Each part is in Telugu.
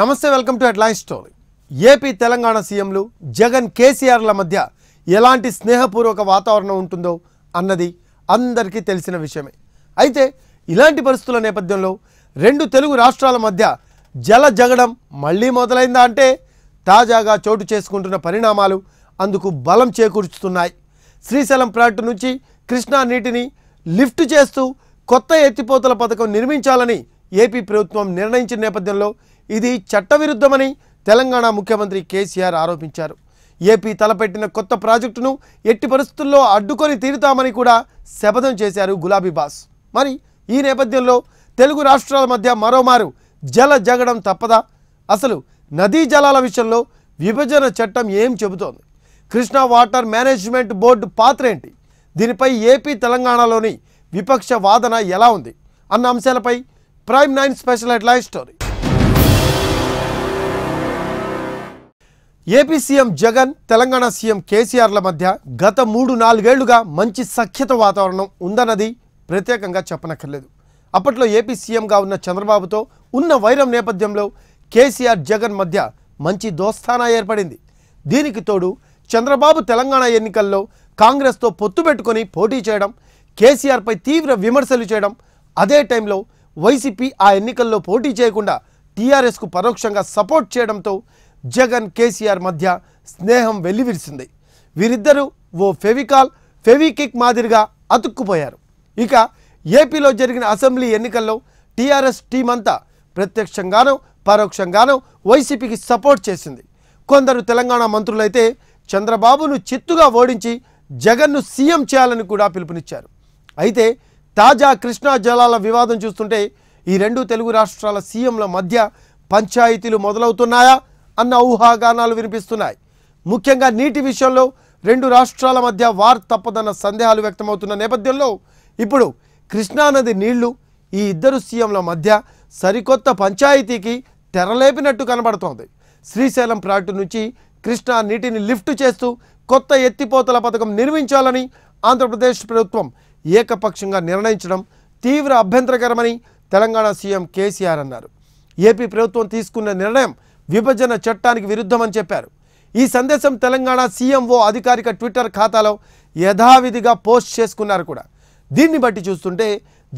నమస్తే welcome to headline story AP Telangana సీఎంలు జగన్ కేసీఆర్ల మధ్య ఎలాంటి స్నేహపూర్వక వాతావరణం ఉంటుందో అన్నది అందరికీ తెలిసిన విషయమే అయితే ఇలాంటి పరిస్థితుల నేపథ్యంలో రెండు తెలుగు రాష్ట్రాల మధ్య జల జగడం మళ్ళీ మొదలైందా అంటే తాజాగా చోటు చేసుకుంటున్న పరిణామాలు అందుకు బలం చేకూర్చుతున్నాయి శ్రీశైలం ప్రాజెక్టు నుంచి కృష్ణా నీటిని లిఫ్ట్ చేస్తూ కొత్త ఎత్తిపోతల పథకం నిర్మించాలని ఏపీ ప్రభుత్వం నిర్ణయించిన నేపథ్యంలో ఇది చట్టవిరుద్ధమని తెలంగాణ ముఖ్యమంత్రి కేసీఆర్ ఆరోపించారు ఏపీ తలపెట్టిన కొత్త ప్రాజెక్టును ఎట్టి పరిస్థితుల్లో అడ్డుకొని తీరుతామని కూడా శపథం చేశారు గులాబీ బాస్ మరి ఈ నేపథ్యంలో తెలుగు రాష్ట్రాల మధ్య మరోమారు జల జగడం తప్పదా అసలు నదీ జలాల విషయంలో విభజన చట్టం ఏం చెబుతోంది కృష్ణా వాటర్ మేనేజ్మెంట్ బోర్డు పాత్ర ఏంటి దీనిపై ఏపీ తెలంగాణలోని విపక్ష వాదన ఎలా ఉంది అన్న అంశాలపై prime nine special headline story AP CM Jagan Telangana CM కేసీఆర్ల మధ్య గత మూడు నాలుగేళ్లుగా మంచి సఖ్యత వాతావరణం ఉందన్నది ప్రత్యేకంగా చెప్పనక్కర్లేదు అప్పట్లో ఏపీ సీఎంగా ఉన్న చంద్రబాబుతో ఉన్న వైరం నేపథ్యంలో కేసీఆర్ జగన్ మధ్య మంచి దోస్తాన ఏర్పడింది దీనికి తోడు చంద్రబాబు తెలంగాణ ఎన్నికల్లో కాంగ్రెస్తో పొత్తు పెట్టుకొని పోటీ చేయడం కేసీఆర్పై తీవ్ర విమర్శలు చేయడం అదే టైంలో వైసీపీ ఆ ఎన్నికల్లో పోటీ చేయకుండా టీఆర్ఎస్కు పరోక్షంగా సపోర్ట్ చేయడంతో జగన్ కేసీఆర్ మధ్య స్నేహం వెల్లివిరిసింది వీరిద్దరూ ఓ ఫెవికాల్ ఫెవికిక్ మాదిరిగా అతుక్కుపోయారు ఇక ఏపీలో జరిగిన అసెంబ్లీ ఎన్నికల్లో టీఆర్ఎస్ టీం అంతా ప్రత్యక్షంగానో పరోక్షంగానో వైసీపీకి సపోర్ట్ చేసింది కొందరు తెలంగాణ మంత్రులైతే చంద్రబాబును చిత్తుగా ఓడించి జగన్ను సీఎం చేయాలని కూడా పిలుపునిచ్చారు అయితే తాజా కృష్ణా జలాల వివాదం చూస్తుంటే ఈ రెండు తెలుగు రాష్ట్రాల సీఎంల మధ్య పంచాయతీలు మొదలవుతున్నాయా అన్న ఊహాగానాలు వినిపిస్తున్నాయి ముఖ్యంగా నీటి విషయంలో రెండు రాష్ట్రాల మధ్య వార్ తప్పదన్న సందేహాలు వ్యక్తమవుతున్న నేపథ్యంలో ఇప్పుడు కృష్ణానది నీళ్లు ఈ ఇద్దరు సీఎంల మధ్య సరికొత్త పంచాయతీకి తెరలేపినట్టు కనబడుతోంది శ్రీశైలం ప్రాజెక్టు నుంచి కృష్ణా నీటిని లిఫ్ట్ చేస్తూ కొత్త ఎత్తిపోతల పథకం నిర్మించాలని ఆంధ్రప్రదేశ్ ప్రభుత్వం ఏకపక్షంగా నిర్ణయించడం తీవ్ర అభ్యంతరకరమని తెలంగాణ సీఎం కేసీఆర్ అన్నారు ఏపీ ప్రభుత్వం తీసుకున్న నిర్ణయం విభజన చట్టానికి విరుద్ధమని చెప్పారు ఈ సందేశం తెలంగాణ సీఎంఓ అధికారిక ట్విట్టర్ ఖాతాలో యథావిధిగా పోస్ట్ చేసుకున్నారు కూడా దీన్ని బట్టి చూస్తుంటే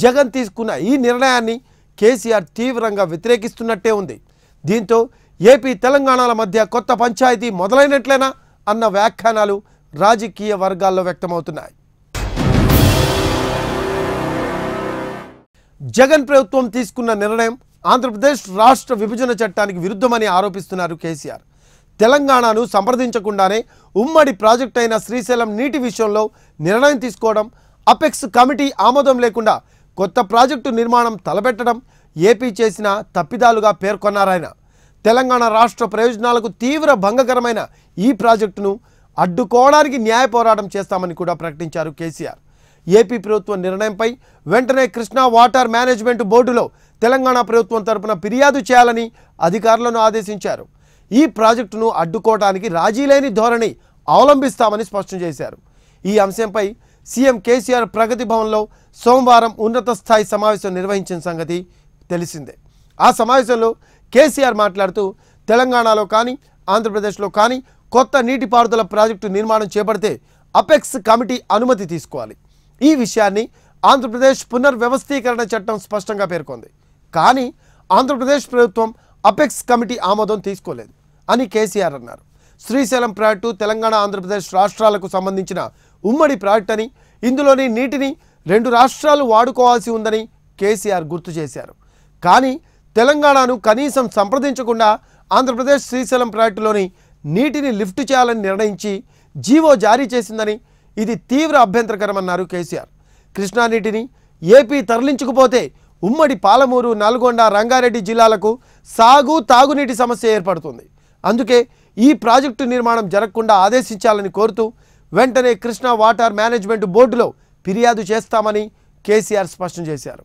జగన్ తీసుకున్న ఈ నిర్ణయాన్ని కేసీఆర్ తీవ్రంగా వ్యతిరేకిస్తున్నట్టే ఉంది దీంతో ఏపీ తెలంగాణల మధ్య కొత్త పంచాయతీ మొదలైనట్లేనా అన్న వ్యాఖ్యానాలు రాజకీయ వర్గాల్లో వ్యక్తమవుతున్నాయి జగన్ ప్రభుత్వం తీసుకున్న నిర్ణయం ఆంధ్రప్రదేశ్ రాష్ట్ర విభజన చట్టానికి విరుద్ధమని ఆరోపిస్తున్నారు కేసీఆర్ తెలంగాణను సంప్రదించకుండానే ఉమ్మడి ప్రాజెక్ట్ అయిన శ్రీశైలం నీటి విషయంలో నిర్ణయం తీసుకోవడం అపెక్స్ కమిటీ ఆమోదం లేకుండా కొత్త ప్రాజెక్టు నిర్మాణం తలపెట్టడం ఏపీ చేసిన తప్పిదాలుగా పేర్కొన్నారాయన తెలంగాణ రాష్ట్ర ప్రయోజనాలకు తీవ్ర భంగకరమైన ఈ ప్రాజెక్టును అడ్డుకోవడానికి న్యాయ పోరాటం చేస్తామని కూడా ప్రకటించారు కేసీఆర్ ఏపీ ప్రభుత్వం నిర్ణయంపై వెంటనే కృష్ణా వాటర్ మేనేజ్మెంట్ బోర్డులో తెలంగాణ ప్రభుత్వం తరపున ఫిర్యాదు చేయాలని అధికారులను ఆదేశించారు ఈ ప్రాజెక్టును అడ్డుకోవటానికి రాజీలేని ధోరణి అవలంబిస్తామని స్పష్టం చేశారు ఈ అంశంపై సీఎం కేసీఆర్ ప్రగతి భవన్లో సోమవారం ఉన్నత స్థాయి సమావేశం నిర్వహించిన సంగతి తెలిసిందే ఆ సమావేశంలో కేసీఆర్ మాట్లాడుతూ తెలంగాణలో కానీ ఆంధ్రప్రదేశ్లో కానీ కొత్త నీటిపారుదల ప్రాజెక్టు నిర్మాణం చేపడితే అపెక్స్ కమిటీ అనుమతి తీసుకోవాలి ఈ విషయాన్ని ఆంధ్రప్రదేశ్ పునర్వ్యవస్థీకరణ చట్టం స్పష్టంగా పేర్కొంది కానీ ఆంధ్రప్రదేశ్ ప్రభుత్వం అపెక్స్ కమిటీ ఆమోదం తీసుకోలేదు అని కేసీఆర్ అన్నారు శ్రీశైలం ప్రాజెక్టు తెలంగాణ ఆంధ్రప్రదేశ్ రాష్ట్రాలకు సంబంధించిన ఉమ్మడి ప్రాజెక్ట్ అని ఇందులోని నీటిని రెండు రాష్ట్రాలు వాడుకోవాల్సి ఉందని కేసీఆర్ గుర్తు చేశారు కానీ తెలంగాణను కనీసం సంప్రదించకుండా ఆంధ్రప్రదేశ్ శ్రీశైలం ప్రాజెక్టులోని నీటిని లిఫ్ట్ చేయాలని నిర్ణయించి జీవో జారీ చేసిందని ఇది తీవ్ర అభ్యంతరకరమన్నారు కేసీఆర్ నీటిని ఏపీ తరలించుకుపోతే ఉమ్మడి పాలమూరు నల్గొండ రంగారెడ్డి జిల్లాలకు సాగు తాగునీటి సమస్య ఏర్పడుతుంది అందుకే ఈ ప్రాజెక్టు నిర్మాణం జరగకుండా ఆదేశించాలని కోరుతూ వెంటనే కృష్ణా వాటర్ మేనేజ్మెంట్ బోర్డులో ఫిర్యాదు చేస్తామని కేసీఆర్ స్పష్టం చేశారు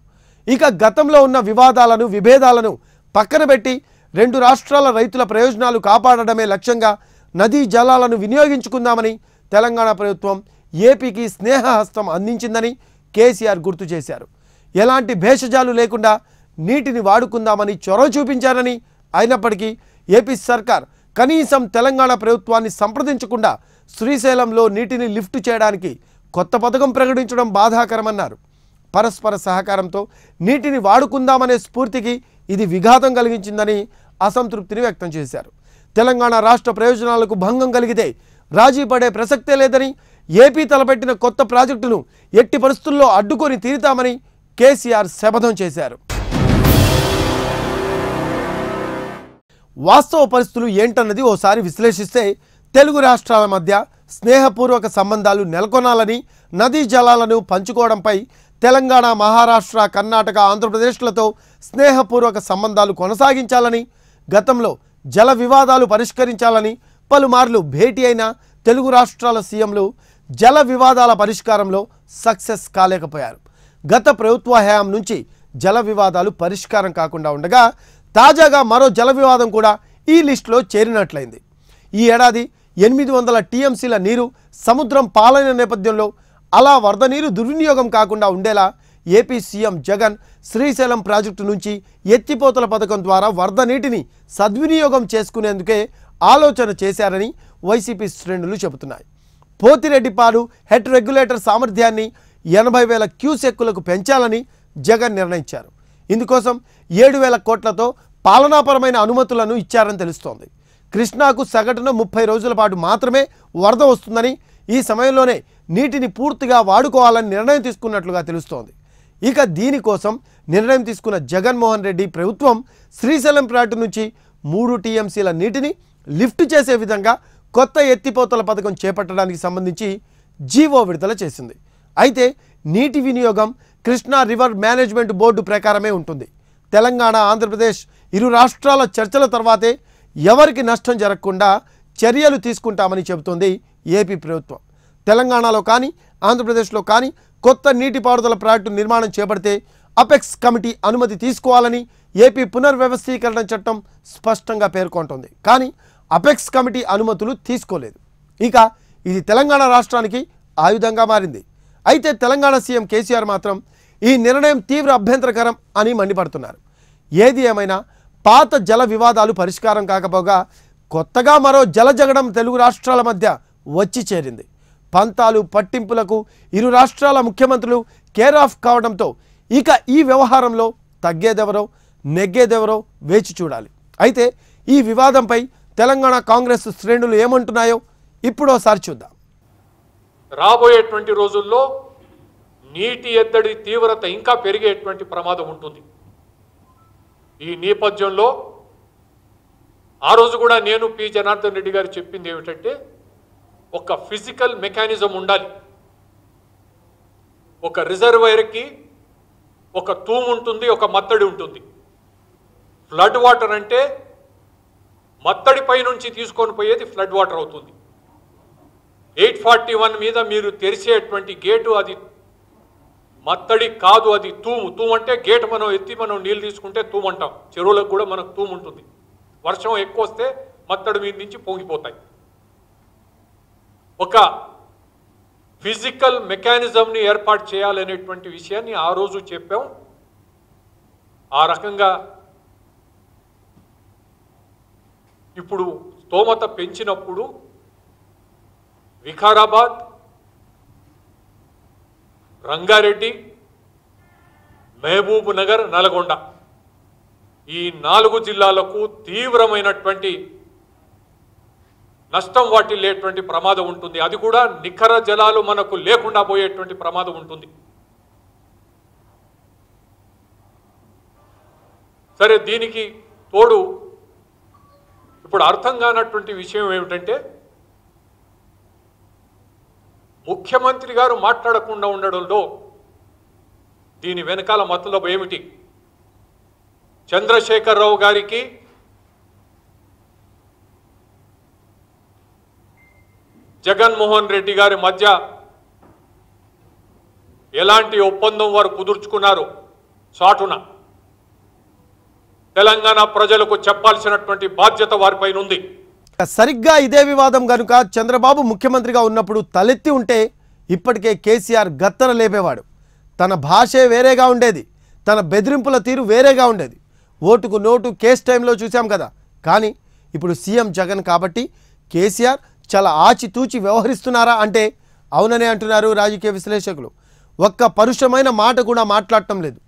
ఇక గతంలో ఉన్న వివాదాలను విభేదాలను పక్కన పెట్టి రెండు రాష్ట్రాల రైతుల ప్రయోజనాలు కాపాడడమే లక్ష్యంగా నదీ జలాలను వినియోగించుకుందామని తెలంగాణ ప్రభుత్వం ఏపీకి స్నేహహస్తం అందించిందని కేసీఆర్ గుర్తు చేశారు ఎలాంటి భేషజాలు లేకుండా నీటిని వాడుకుందామని చొరవ చూపించారని అయినప్పటికీ ఏపీ సర్కార్ కనీసం తెలంగాణ ప్రభుత్వాన్ని సంప్రదించకుండా శ్రీశైలంలో నీటిని లిఫ్ట్ చేయడానికి కొత్త పథకం ప్రకటించడం బాధాకరమన్నారు పరస్పర సహకారంతో నీటిని వాడుకుందామనే స్ఫూర్తికి ఇది విఘాతం కలిగించిందని అసంతృప్తిని వ్యక్తం చేశారు తెలంగాణ రాష్ట్ర ప్రయోజనాలకు భంగం కలిగితే రాజీ పడే ప్రసక్తే లేదని ఏపీ తలపెట్టిన కొత్త ప్రాజెక్టును ఎట్టి పరిస్థితుల్లో అడ్డుకొని తీరుతామని కేసీఆర్ శపథం చేశారు వాస్తవ పరిస్థితులు ఏంటన్నది ఓసారి విశ్లేషిస్తే తెలుగు రాష్ట్రాల మధ్య స్నేహపూర్వక సంబంధాలు నెలకొనాలని నదీ జలాలను పంచుకోవడంపై తెలంగాణ మహారాష్ట్ర కర్ణాటక ఆంధ్రప్రదేశ్లతో స్నేహపూర్వక సంబంధాలు కొనసాగించాలని గతంలో జల వివాదాలు పరిష్కరించాలని పలుమార్లు భేటీ అయిన తెలుగు రాష్ట్రాల సీఎంలు జల వివాదాల పరిష్కారంలో సక్సెస్ కాలేకపోయారు గత ప్రభుత్వ హయాం నుంచి జల వివాదాలు పరిష్కారం కాకుండా ఉండగా తాజాగా మరో జల వివాదం కూడా ఈ లిస్టులో చేరినట్లయింది ఈ ఏడాది ఎనిమిది వందల టీఎంసీల నీరు సముద్రం పాలైన నేపథ్యంలో అలా వరద నీరు దుర్వినియోగం కాకుండా ఉండేలా AP CM Jagan Srisailam project నుంచి ఎత్తిపోతల పథకం ద్వారా వరద నీటిని సద్వినియోగం చేసుకునేందుకే ఆలోచన చేశారని వైసీపీ శ్రేణులు చెబుతున్నాయి పాలు హెడ్ రెగ్యులేటర్ సామర్థ్యాన్ని ఎనభై వేల క్యూసెక్కులకు పెంచాలని జగన్ నిర్ణయించారు ఇందుకోసం ఏడు వేల కోట్లతో పాలనాపరమైన అనుమతులను ఇచ్చారని తెలుస్తోంది కృష్ణాకు సగటున ముప్పై రోజుల పాటు మాత్రమే వరద వస్తుందని ఈ సమయంలోనే నీటిని పూర్తిగా వాడుకోవాలని నిర్ణయం తీసుకున్నట్లుగా తెలుస్తోంది ఇక దీనికోసం నిర్ణయం తీసుకున్న జగన్మోహన్ రెడ్డి ప్రభుత్వం శ్రీశైలం ప్రాటు నుంచి మూడు టీఎంసీల నీటిని లిఫ్ట్ చేసే విధంగా కొత్త ఎత్తిపోతల పథకం చేపట్టడానికి సంబంధించి జీవో విడుదల చేసింది అయితే నీటి వినియోగం కృష్ణా రివర్ మేనేజ్మెంట్ బోర్డు ప్రకారమే ఉంటుంది తెలంగాణ ఆంధ్రప్రదేశ్ ఇరు రాష్ట్రాల చర్చల తర్వాతే ఎవరికి నష్టం జరగకుండా చర్యలు తీసుకుంటామని చెబుతోంది ఏపీ ప్రభుత్వం తెలంగాణలో కానీ ఆంధ్రప్రదేశ్లో కానీ కొత్త నీటిపారుదల ప్రాజెక్టు నిర్మాణం చేపడితే అపెక్స్ కమిటీ అనుమతి తీసుకోవాలని ఏపీ పునర్వ్యవస్థీకరణ చట్టం స్పష్టంగా పేర్కొంటోంది కానీ అపెక్స్ కమిటీ అనుమతులు తీసుకోలేదు ఇక ఇది తెలంగాణ రాష్ట్రానికి ఆయుధంగా మారింది అయితే తెలంగాణ సీఎం కేసీఆర్ మాత్రం ఈ నిర్ణయం తీవ్ర అభ్యంతరకరం అని మండిపడుతున్నారు ఏది ఏమైనా పాత జల వివాదాలు పరిష్కారం కాకపోగా కొత్తగా మరో జల జగడం తెలుగు రాష్ట్రాల మధ్య వచ్చి చేరింది పంతాలు పట్టింపులకు ఇరు రాష్ట్రాల ముఖ్యమంత్రులు కేర్ ఆఫ్ కావడంతో ఇక ఈ వ్యవహారంలో తగ్గేదెవరో నెగ్గేదెవరో వేచి చూడాలి అయితే ఈ వివాదంపై తెలంగాణ కాంగ్రెస్ శ్రేణులు ఏమంటున్నాయో ఇప్పుడోసారి చూద్దాం రాబోయేటువంటి రోజుల్లో నీటి ఎద్దడి తీవ్రత ఇంకా పెరిగేటువంటి ప్రమాదం ఉంటుంది ఈ నేపథ్యంలో ఆ రోజు కూడా నేను పి జనార్దన్ రెడ్డి గారు చెప్పింది ఏమిటంటే ఒక ఫిజికల్ మెకానిజం ఉండాలి ఒక రిజర్వైర్కి ఒక తూము ఉంటుంది ఒక మత్తడి ఉంటుంది ఫ్లడ్ వాటర్ అంటే మత్తడిపై నుంచి తీసుకొని పోయేది ఫ్లడ్ వాటర్ అవుతుంది ఎయిట్ ఫార్టీ వన్ మీద మీరు తెరిచేటువంటి గేటు అది మత్తడి కాదు అది తూము తూము అంటే గేటు మనం ఎత్తి మనం నీళ్ళు తీసుకుంటే తూము అంటాం చెరువులకు కూడా మనకు తూము ఉంటుంది వర్షం ఎక్కువ వస్తే మత్తడి మీద నుంచి పొంగిపోతాయి ఒక ఫిజికల్ మెకానిజంని ఏర్పాటు చేయాలనేటువంటి విషయాన్ని ఆ రోజు చెప్పాం ఆ రకంగా ఇప్పుడు స్తోమత పెంచినప్పుడు వికారాబాద్ రంగారెడ్డి మహబూబ్ నగర్ నల్గొండ ఈ నాలుగు జిల్లాలకు తీవ్రమైనటువంటి నష్టం లేటువంటి ప్రమాదం ఉంటుంది అది కూడా నిఖర జలాలు మనకు లేకుండా పోయేటువంటి ప్రమాదం ఉంటుంది సరే దీనికి తోడు ఇప్పుడు అర్థం కానటువంటి విషయం ఏమిటంటే ముఖ్యమంత్రి గారు మాట్లాడకుండా ఉండడంలో దీని వెనకాల మతలబు ఏమిటి చంద్రశేఖరరావు గారికి జగన్మోహన్ రెడ్డి గారి మధ్య ఎలాంటి ఒప్పందం వారు కుదుర్చుకున్నారు సాటున తెలంగాణ ప్రజలకు చెప్పాల్సినటువంటి బాధ్యత వారిపైన ఉంది సరిగ్గా ఇదే వివాదం గనుక చంద్రబాబు ముఖ్యమంత్రిగా ఉన్నప్పుడు తలెత్తి ఉంటే ఇప్పటికే కేసీఆర్ గత్తర లేపేవాడు తన భాషే వేరేగా ఉండేది తన బెదిరింపుల తీరు వేరేగా ఉండేది ఓటుకు నోటు కేసు టైంలో చూసాం కదా కానీ ఇప్పుడు సీఎం జగన్ కాబట్టి కేసీఆర్ చాలా ఆచితూచి వ్యవహరిస్తున్నారా అంటే అవుననే అంటున్నారు రాజకీయ విశ్లేషకులు ఒక్క పరుషమైన మాట కూడా మాట్లాడటం లేదు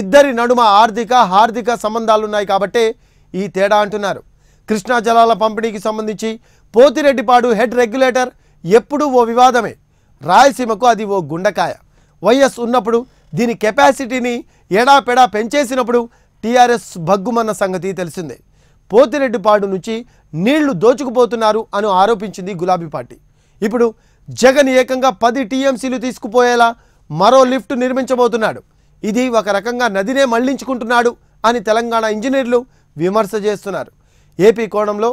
ఇద్దరి నడుమ ఆర్థిక హార్దిక సంబంధాలున్నాయి కాబట్టే ఈ తేడా అంటున్నారు కృష్ణా జలాల పంపిణీకి సంబంధించి పోతిరెడ్డిపాడు హెడ్ రెగ్యులేటర్ ఎప్పుడూ ఓ వివాదమే రాయలసీమకు అది ఓ గుండకాయ వైఎస్ ఉన్నప్పుడు దీని కెపాసిటీని ఎడాపెడా పెంచేసినప్పుడు టీఆర్ఎస్ భగ్గుమన్న సంగతి తెలిసిందే పోతిరెడ్డిపాడు నుంచి నీళ్లు దోచుకుపోతున్నారు అని ఆరోపించింది గులాబీ పార్టీ ఇప్పుడు జగన్ ఏకంగా పది టీఎంసీలు తీసుకుపోయేలా మరో లిఫ్ట్ నిర్మించబోతున్నాడు ఇది ఒక రకంగా నదినే మళ్లించుకుంటున్నాడు అని తెలంగాణ ఇంజనీర్లు విమర్శ చేస్తున్నారు ఏపీ కోణంలో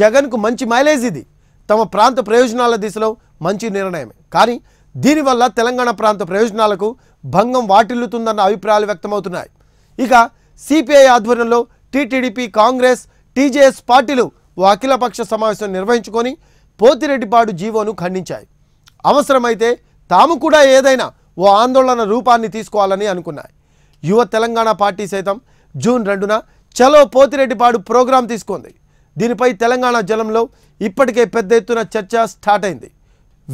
జగన్కు మంచి మైలేజ్ ఇది తమ ప్రాంత ప్రయోజనాల దిశలో మంచి నిర్ణయమే కానీ దీనివల్ల తెలంగాణ ప్రాంత ప్రయోజనాలకు భంగం వాటిల్లుతుందన్న అభిప్రాయాలు వ్యక్తమవుతున్నాయి ఇక సిపిఐ ఆధ్వర్యంలో టీటీడీపీ కాంగ్రెస్ టీజేఎస్ పార్టీలు ఓ అఖిలపక్ష సమావేశం నిర్వహించుకొని పోతిరెడ్డిపాడు జీవోను ఖండించాయి అవసరమైతే తాము కూడా ఏదైనా ఓ ఆందోళన రూపాన్ని తీసుకోవాలని అనుకున్నాయి యువ తెలంగాణ పార్టీ సైతం జూన్ రెండున చలో పోతిరెడ్డిపాడు ప్రోగ్రాం తీసుకుంది దీనిపై తెలంగాణ జలంలో ఇప్పటికే పెద్ద ఎత్తున చర్చ స్టార్ట్ అయింది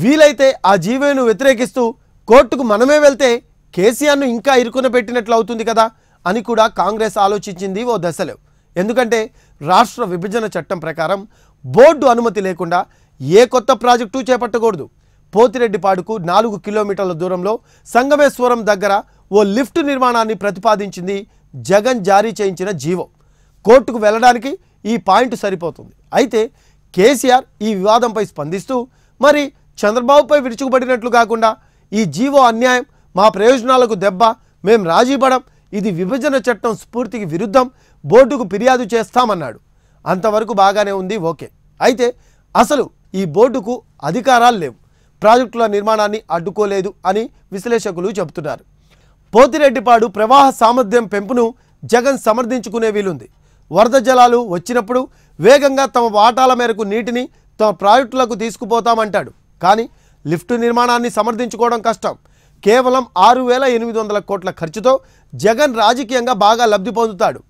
వీలైతే ఆ జీవోను వ్యతిరేకిస్తూ కోర్టుకు మనమే వెళ్తే కేసీఆర్ను ఇంకా ఇరుకున పెట్టినట్లు అవుతుంది కదా అని కూడా కాంగ్రెస్ ఆలోచించింది ఓ దశలో ఎందుకంటే రాష్ట్ర విభజన చట్టం ప్రకారం బోర్డు అనుమతి లేకుండా ఏ కొత్త ప్రాజెక్టు చేపట్టకూడదు పోతిరెడ్డిపాడుకు నాలుగు కిలోమీటర్ల దూరంలో సంగమేశ్వరం దగ్గర ఓ లిఫ్ట్ నిర్మాణాన్ని ప్రతిపాదించింది జగన్ జారీ చేయించిన జీవో కోర్టుకు వెళ్ళడానికి ఈ పాయింట్ సరిపోతుంది అయితే కేసీఆర్ ఈ వివాదంపై స్పందిస్తూ మరి చంద్రబాబుపై విరుచుకుపడినట్లు కాకుండా ఈ జీవో అన్యాయం మా ప్రయోజనాలకు దెబ్బ మేం రాజీ ఇది విభజన చట్టం స్ఫూర్తికి విరుద్ధం బోర్డుకు ఫిర్యాదు చేస్తామన్నాడు అంతవరకు బాగానే ఉంది ఓకే అయితే అసలు ఈ బోర్డుకు అధికారాలు లేవు ప్రాజెక్టుల నిర్మాణాన్ని అడ్డుకోలేదు అని విశ్లేషకులు చెబుతున్నారు పోతిరెడ్డిపాడు ప్రవాహ సామర్థ్యం పెంపును జగన్ సమర్థించుకునే వీలుంది వరద జలాలు వచ్చినప్పుడు వేగంగా తమ వాటాల మేరకు నీటిని తమ ప్రాజెక్టులకు తీసుకుపోతామంటాడు కానీ లిఫ్ట్ నిర్మాణాన్ని సమర్థించుకోవడం కష్టం కేవలం ఆరు వేల ఎనిమిది వందల కోట్ల ఖర్చుతో జగన్ రాజకీయంగా బాగా లబ్ధి పొందుతాడు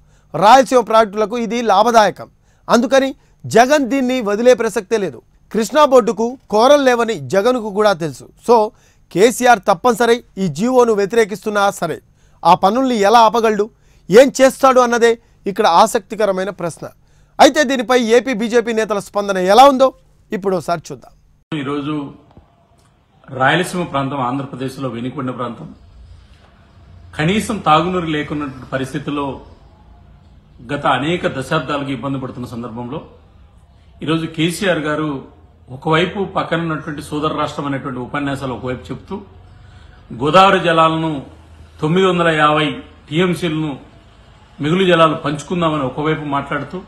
రాయలసీమ ప్రాజెక్టులకు ఇది లాభదాయకం అందుకని జగన్ దీన్ని వదిలే ప్రసక్తే లేదు కృష్ణా బోర్డుకు కోరం లేవని జగన్కు కూడా తెలుసు సో కేసీఆర్ తప్పనిసరి ఈ జీవోను వ్యతిరేకిస్తున్నా సరే ఆ పనుల్ని ఎలా ఆపగలడు ఏం చేస్తాడు అన్నదే ఇక్కడ ఆసక్తికరమైన ప్రశ్న అయితే దీనిపై ఏపీ బీజేపీ నేతల స్పందన ఎలా ఉందో ఇప్పుడు ఒకసారి చూద్దాం ఈరోజు రాయలసీమ ప్రాంతం ఆంధ్రప్రదేశ్లో వెనుకొండ ప్రాంతం కనీసం తాగునీరు లేకున్న పరిస్థితిలో గత అనేక దశాబ్దాలకు ఇబ్బంది పడుతున్న సందర్భంలో ఈరోజు కేసీఆర్ గారు ఒకవైపు పక్కన ఉన్నటువంటి సోదర రాష్ట్రం అనేటువంటి ఉపన్యాసాలు ఒకవైపు చెబుతూ గోదావరి జలాలను తొమ్మిది వందల యాభై టీఎంసీలను మిగులు జలాలు పంచుకుందామని ఒకవైపు మాట్లాడుతూ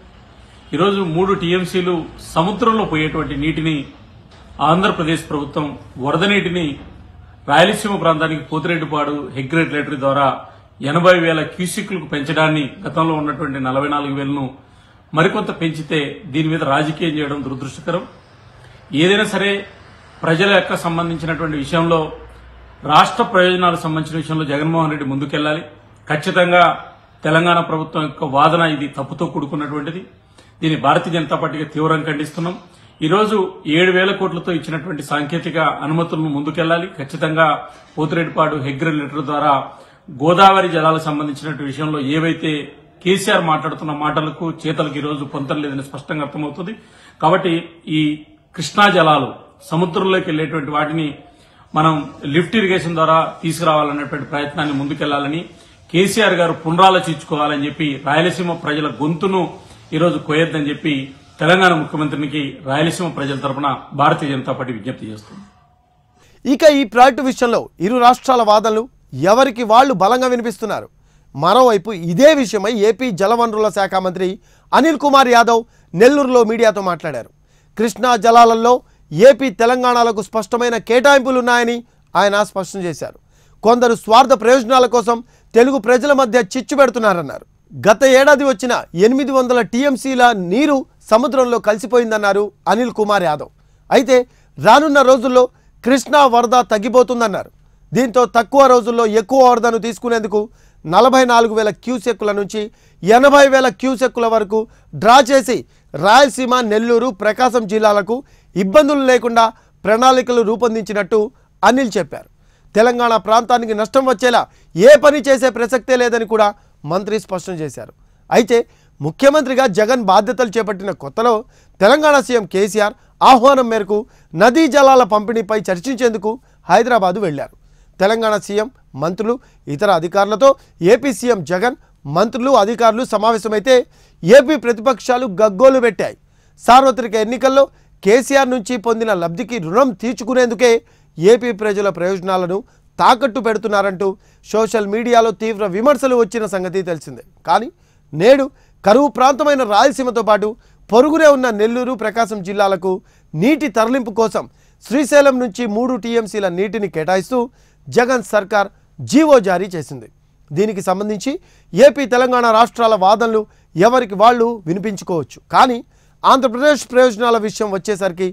ఈరోజు మూడు టీఎంసీలు సముద్రంలో పోయేటువంటి నీటిని ఆంధ్రప్రదేశ్ ప్రభుత్వం వరద నీటిని రాయలసీమ ప్రాంతానికి పోతిరెడ్డిపాడు రెగ్యులేటరీ ద్వారా ఎనభై వేల క్యూసిక్లకు పెంచడాన్ని గతంలో ఉన్నటువంటి నలభై నాలుగు వేలను మరికొంత పెంచితే దీని మీద రాజకీయం చేయడం దురదృష్టకరం ఏదైనా సరే ప్రజల యొక్క సంబంధించినటువంటి విషయంలో రాష్ట్ర ప్రయోజనాలకు సంబంధించిన విషయంలో జగన్మోహన్ రెడ్డి ముందుకెళ్లాలి ఖచ్చితంగా తెలంగాణ ప్రభుత్వం యొక్క వాదన ఇది తప్పుతో కూడుకున్నటువంటిది దీన్ని భారతీయ జనతా పార్టీగా తీవ్రంగా ఖండిస్తున్నాం ఈరోజు ఏడు వేల కోట్లతో ఇచ్చినటువంటి సాంకేతిక అనుమతులను ముందుకెళ్లాలి ఖచ్చితంగా పోతిరెడ్డిపాడు హెగ్రల్ లెటర్ ద్వారా గోదావరి జలాలకు సంబంధించిన విషయంలో ఏవైతే కేసీఆర్ మాట్లాడుతున్న మాటలకు చేతలకు ఈరోజు లేదని స్పష్టంగా అర్థమవుతుంది కాబట్టి ఈ కృష్ణా జలాలు సముద్రంలోకి వెళ్లేటువంటి వాటిని మనం లిఫ్ట్ ఇరిగేషన్ ద్వారా తీసుకురావాలనేటువంటి ప్రయత్నాన్ని ముందుకెళ్లాలని కేసీఆర్ గారు పునరాలోచించుకోవాలని చెప్పి రాయలసీమ ప్రజల గొంతును ఈరోజు కోయొద్దని చెప్పి తెలంగాణ ముఖ్యమంత్రికి రాయలసీమ ప్రజల తరపున భారతీయ జనతా పార్టీ విజ్ఞప్తి చేస్తుంది ఇక ఈ ప్రాజెక్టు విషయంలో ఇరు రాష్ట్రాల వాదనలు ఎవరికి వాళ్ళు బలంగా వినిపిస్తున్నారు మరోవైపు ఇదే విషయమై ఏపీ జలవనరుల శాఖ మంత్రి అనిల్ కుమార్ యాదవ్ నెల్లూరులో మీడియాతో మాట్లాడారు కృష్ణా జలాలలో ఏపీ తెలంగాణలకు స్పష్టమైన కేటాయింపులున్నాయని ఆయన స్పష్టం చేశారు కొందరు స్వార్థ ప్రయోజనాల కోసం తెలుగు ప్రజల మధ్య చిచ్చు పెడుతున్నారన్నారు గత ఏడాది వచ్చిన ఎనిమిది వందల టీఎంసీల నీరు సముద్రంలో కలిసిపోయిందన్నారు అనిల్ కుమార్ యాదవ్ అయితే రానున్న రోజుల్లో కృష్ణా వరద తగ్గిపోతుందన్నారు దీంతో తక్కువ రోజుల్లో ఎక్కువ వరదను తీసుకునేందుకు నలభై నాలుగు వేల క్యూసెక్కుల నుంచి ఎనభై వేల క్యూసెక్కుల వరకు డ్రా చేసి రాయలసీమ నెల్లూరు ప్రకాశం జిల్లాలకు ఇబ్బందులు లేకుండా ప్రణాళికలు రూపొందించినట్టు అనిల్ చెప్పారు తెలంగాణ ప్రాంతానికి నష్టం వచ్చేలా ఏ పని చేసే ప్రసక్తే లేదని కూడా మంత్రి స్పష్టం చేశారు అయితే ముఖ్యమంత్రిగా జగన్ బాధ్యతలు చేపట్టిన కొత్తలో తెలంగాణ సీఎం కేసీఆర్ ఆహ్వానం మేరకు నదీ జలాల పంపిణీపై చర్చించేందుకు హైదరాబాదు వెళ్లారు తెలంగాణ సీఎం మంత్రులు ఇతర అధికారులతో ఏపీ సీఎం జగన్ మంత్రులు అధికారులు సమావేశమైతే ఏపీ ప్రతిపక్షాలు గగ్గోలు పెట్టాయి సార్వత్రిక ఎన్నికల్లో కేసీఆర్ నుంచి పొందిన లబ్ధికి రుణం తీర్చుకునేందుకే ఏపీ ప్రజల ప్రయోజనాలను తాకట్టు పెడుతున్నారంటూ సోషల్ మీడియాలో తీవ్ర విమర్శలు వచ్చిన సంగతి తెలిసిందే కానీ నేడు కరువు ప్రాంతమైన రాయలసీమతో పాటు పొరుగునే ఉన్న నెల్లూరు ప్రకాశం జిల్లాలకు నీటి తరలింపు కోసం శ్రీశైలం నుంచి మూడు టీఎంసీల నీటిని కేటాయిస్తూ జగన్ సర్కార్ జీవో జారీ చేసింది దీనికి సంబంధించి ఏపీ తెలంగాణ రాష్ట్రాల వాదనలు ఎవరికి వాళ్ళు వినిపించుకోవచ్చు కానీ ఆంధ్రప్రదేశ్ ప్రయోజనాల విషయం వచ్చేసరికి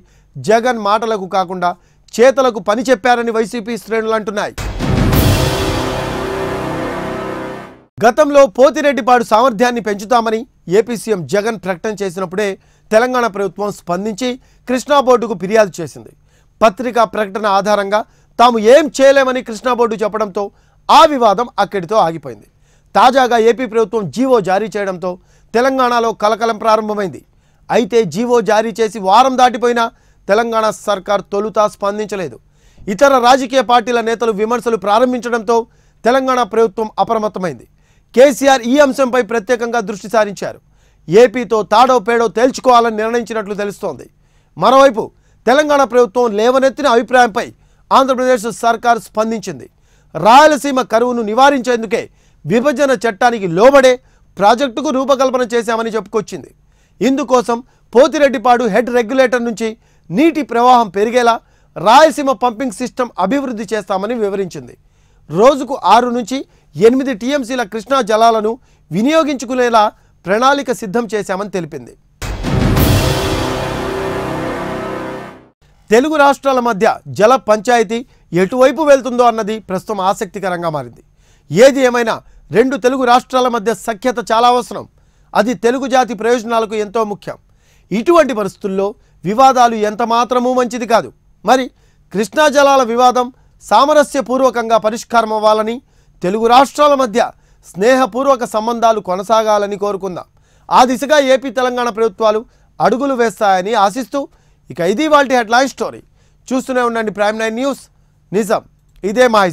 జగన్ మాటలకు కాకుండా చేతలకు పని చెప్పారని వైసీపీ శ్రేణులు అంటున్నాయి గతంలో పోతిరెడ్డిపాడు సామర్థ్యాన్ని పెంచుతామని ఏపీ సీఎం జగన్ ప్రకటన చేసినప్పుడే తెలంగాణ ప్రభుత్వం స్పందించి కృష్ణా బోర్డుకు ఫిర్యాదు చేసింది పత్రికా ప్రకటన ఆధారంగా తాము ఏం చేయలేమని కృష్ణా బోర్డు చెప్పడంతో ఆ వివాదం అక్కడితో ఆగిపోయింది తాజాగా ఏపీ ప్రభుత్వం జీవో జారీ చేయడంతో తెలంగాణలో కలకలం ప్రారంభమైంది అయితే జీవో జారీ చేసి వారం దాటిపోయినా తెలంగాణ సర్కార్ తొలుత స్పందించలేదు ఇతర రాజకీయ పార్టీల నేతలు విమర్శలు ప్రారంభించడంతో తెలంగాణ ప్రభుత్వం అప్రమత్తమైంది కేసీఆర్ ఈ అంశంపై ప్రత్యేకంగా దృష్టి సారించారు ఏపీతో తాడో పేడో తేల్చుకోవాలని నిర్ణయించినట్లు తెలుస్తోంది మరోవైపు తెలంగాణ ప్రభుత్వం లేవనెత్తిన అభిప్రాయంపై ఆంధ్రప్రదేశ్ సర్కార్ స్పందించింది రాయలసీమ కరువును నివారించేందుకే విభజన చట్టానికి లోబడే ప్రాజెక్టుకు రూపకల్పన చేశామని చెప్పుకొచ్చింది ఇందుకోసం పోతిరెడ్డిపాడు హెడ్ రెగ్యులేటర్ నుంచి నీటి ప్రవాహం పెరిగేలా రాయలసీమ పంపింగ్ సిస్టమ్ అభివృద్ధి చేస్తామని వివరించింది రోజుకు ఆరు నుంచి ఎనిమిది టీఎంసీల కృష్ణా జలాలను వినియోగించుకునేలా ప్రణాళిక సిద్ధం చేశామని తెలిపింది తెలుగు రాష్ట్రాల మధ్య జల పంచాయతీ ఎటువైపు వెళ్తుందో అన్నది ప్రస్తుతం ఆసక్తికరంగా మారింది ఏది ఏమైనా రెండు తెలుగు రాష్ట్రాల మధ్య సఖ్యత చాలా అవసరం అది తెలుగు జాతి ప్రయోజనాలకు ఎంతో ముఖ్యం ఇటువంటి పరిస్థితుల్లో వివాదాలు ఎంత మాత్రమూ మంచిది కాదు మరి కృష్ణా జలాల వివాదం సామరస్యపూర్వకంగా పరిష్కారం అవ్వాలని తెలుగు రాష్ట్రాల మధ్య స్నేహపూర్వక సంబంధాలు కొనసాగాలని కోరుకుందాం ఆ దిశగా ఏపీ తెలంగాణ ప్రభుత్వాలు అడుగులు వేస్తాయని ఆశిస్తూ ఇక ఇది వాళ్ళ హెడ్లైన్ స్టోరీ చూస్తూనే ఉండండి ప్రైమ్ నైన్ న్యూస్ నిజం ఇదే మా